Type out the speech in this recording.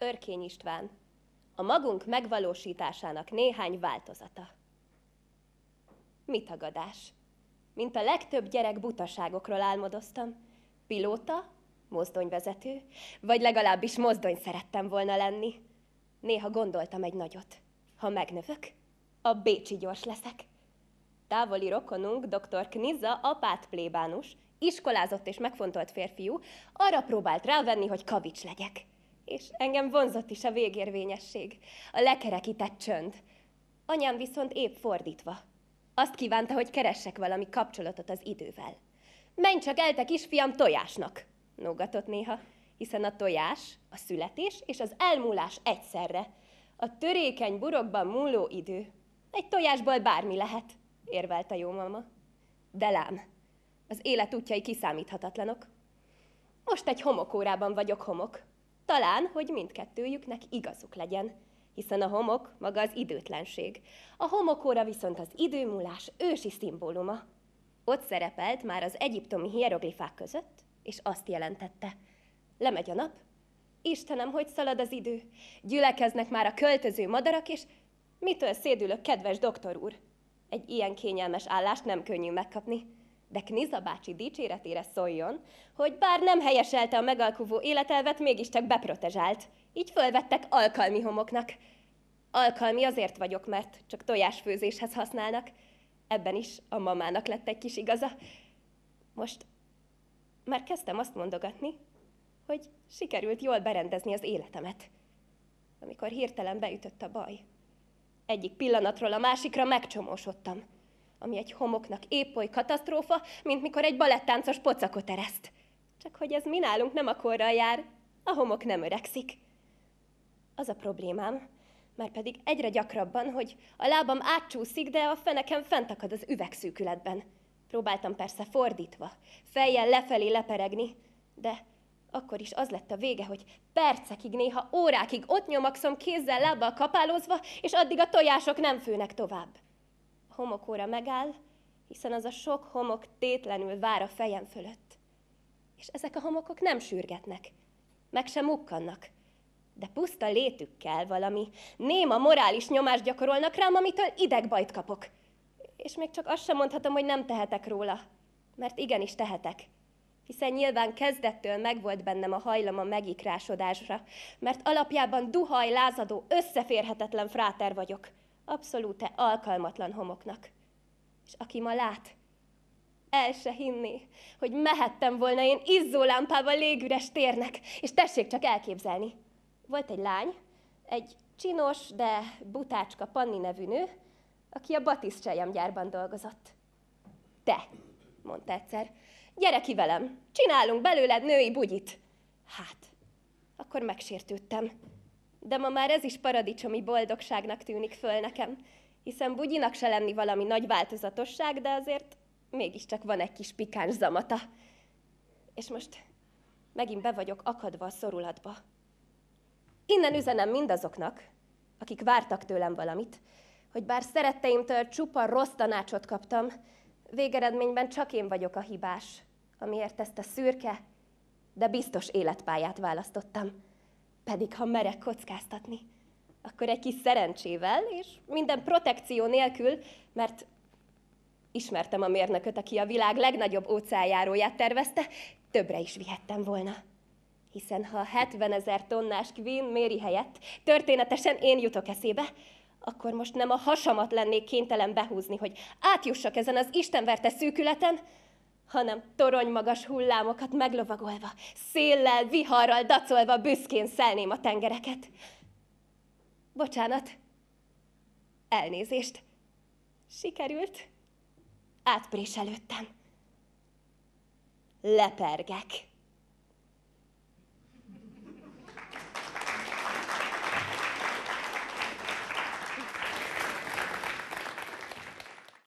Örkény István. A magunk megvalósításának néhány változata. Mit agadás? Mint a legtöbb gyerek butaságokról álmodoztam. Pilóta, mozdonyvezető, vagy legalábbis mozdony szerettem volna lenni. Néha gondoltam egy nagyot. Ha megnövök, a Bécsi gyors leszek. Távoli rokonunk, dr. Kniza, apát plébánus, iskolázott és megfontolt férfiú, arra próbált rávenni, hogy kavics legyek és engem vonzott is a végérvényesség, a lekerekített csönd. Anyám viszont épp fordítva. Azt kívánta, hogy keressek valami kapcsolatot az idővel. Menj csak el, te kisfiam, tojásnak! Nógatott néha, hiszen a tojás, a születés és az elmúlás egyszerre. A törékeny burokban múló idő. Egy tojásból bármi lehet, érvelt a jó mama. De lám, az élet útjai kiszámíthatatlanok. Most egy homokórában vagyok homok, talán, hogy mindkettőjüknek igazuk legyen, hiszen a homok maga az időtlenség. A homokóra viszont az időmúlás ősi szimbóluma. Ott szerepelt már az egyiptomi hieroglifák között, és azt jelentette. Lemegy a nap, Istenem, hogy szalad az idő, gyülekeznek már a költöző madarak, és mitől szédülök, kedves doktor úr? Egy ilyen kényelmes állást nem könnyű megkapni de Kniza bácsi dicséretére szóljon, hogy bár nem helyeselte a megalkuvó életelvet, mégiscsak beprotezsált. Így fölvettek alkalmi homoknak. Alkalmi azért vagyok, mert csak tojásfőzéshez használnak. Ebben is a mamának lett egy kis igaza. Most már kezdtem azt mondogatni, hogy sikerült jól berendezni az életemet. Amikor hirtelen beütött a baj. Egyik pillanatról a másikra megcsomósodtam ami egy homoknak épp oly katasztrófa, mint mikor egy balettáncos pocakot ereszt. Csak hogy ez mi nálunk nem a korral jár, a homok nem öregszik. Az a problémám, már pedig egyre gyakrabban, hogy a lábam átcsúszik, de a fenekem fentakad az üvegszűkületben. Próbáltam persze fordítva, fejjel lefelé leperegni, de akkor is az lett a vége, hogy percekig, néha órákig ott nyomakszom kézzel, lábbal kapálózva, és addig a tojások nem főnek tovább homokóra megáll, hiszen az a sok homok tétlenül vár a fejem fölött. És ezek a homokok nem sürgetnek, meg sem ukkannak, de puszta létükkel valami néma morális nyomást gyakorolnak rám, amitől idegbajt kapok. És még csak azt sem mondhatom, hogy nem tehetek róla, mert igenis tehetek hiszen nyilván kezdettől megvolt bennem a hajlam a megikrásodásra, mert alapjában duhaj, lázadó, összeférhetetlen fráter vagyok abszolút alkalmatlan homoknak. És aki ma lát, el se hinni, hogy mehettem volna én lámpával légüres térnek, és tessék csak elképzelni. Volt egy lány, egy csinos, de butácska Panni nevű nő, aki a gyárban dolgozott. Te, mondta egyszer, gyere ki velem, csinálunk belőled női bugyit. Hát, akkor megsértődtem. De ma már ez is paradicsomi boldogságnak tűnik föl nekem, hiszen bugyinak se lenni valami nagy változatosság, de azért mégiscsak van egy kis pikáns zamata. És most megint be vagyok akadva a szorulatba. Innen üzenem mindazoknak, akik vártak tőlem valamit, hogy bár szeretteimtől csupa rossz tanácsot kaptam, végeredményben csak én vagyok a hibás, amiért ezt a szürke, de biztos életpályát választottam. Pedig ha merek kockáztatni, akkor egy kis szerencsével és minden protekció nélkül, mert ismertem a mérnököt, aki a világ legnagyobb óceánjáróját tervezte, többre is vihettem volna. Hiszen ha 70 ezer tonnás Queen méri helyett történetesen én jutok eszébe, akkor most nem a hasamat lennék kénytelen behúzni, hogy átjussak ezen az istenverte szűkületen, hanem toronymagas hullámokat meglovagolva, széllel, viharral dacolva büszkén szelném a tengereket. Bocsánat, elnézést. Sikerült? Átpréselődtem. Lepergek.